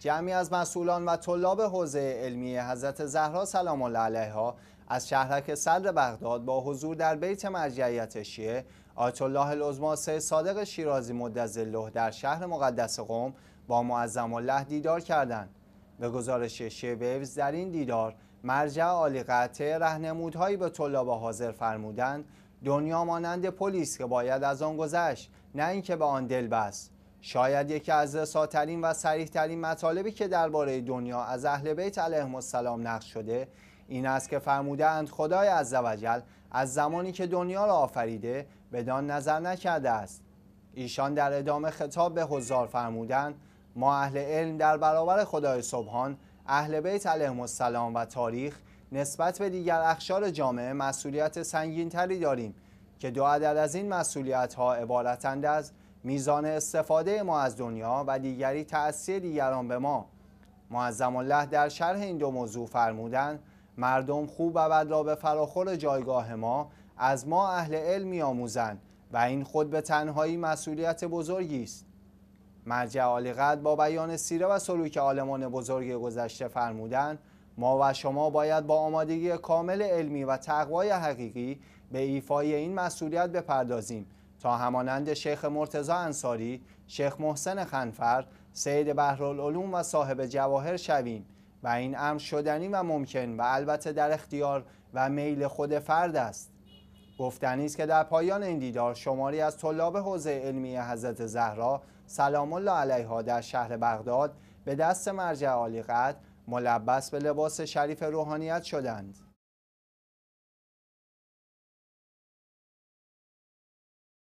جمعی از مسئولان و طلاب حوزه علمی حضرت زهرا سلام الله علیها از شهرک صدر بغداد با حضور در بیت مرجعیت شیعه آیت الله العظما صادق شیرازی مدظله در شهر مقدس قم با معظم الله دیدار کردند به گزارش شیعه در این دیدار مرجع عالی قطعه رهنمودهایی به طلاب حاضر فرمودند دنیا مانند پلیس که باید از آن گذشت نه اینکه به آن دل بست شاید یکی از رساترین و سریحترین مطالبی که درباره دنیا از اهل بیت علیه السلام نقش شده این است که فرمودند خدای عزوجل از زمانی که دنیا را آفریده بدان نظر نکرده است ایشان در ادامه خطاب به حضار فرمودند ما اهل علم در برابر خدای سبحان اهل بیت علیه السلام و تاریخ نسبت به دیگر اخشار جامعه مسئولیت سنگینتری داریم که دو عدد از این مسئولیت ها عبارتند از میزان استفاده ما از دنیا و دیگری تأثیر دیگران به ما معظم الله در شرح این دو موضوع فرمودن مردم خوب و بد را به فراخور جایگاه ما از ما اهل علم آموزن و این خود به تنهایی مسئولیت بزرگی است مرجع عالی با بیان سیره و سلوک عالمان بزرگ گذشته فرمودند ما و شما باید با آمادگی کامل علمی و تقوای حقیقی به ایفای این مسئولیت بپردازیم تا همانند شیخ مرتزا انصاری، شیخ محسن خنفر، سید بحرالعلوم و صاحب جواهر شویم و این امر شدنی و ممکن و البته در اختیار و میل خود فرد است گفتنی است که در پایان این دیدار شماری از طلاب حوزه علمی حضرت زهرا سلام الله علیها در شهر بغداد به دست مرجع عالی ملبس به لباس شریف روحانیت شدند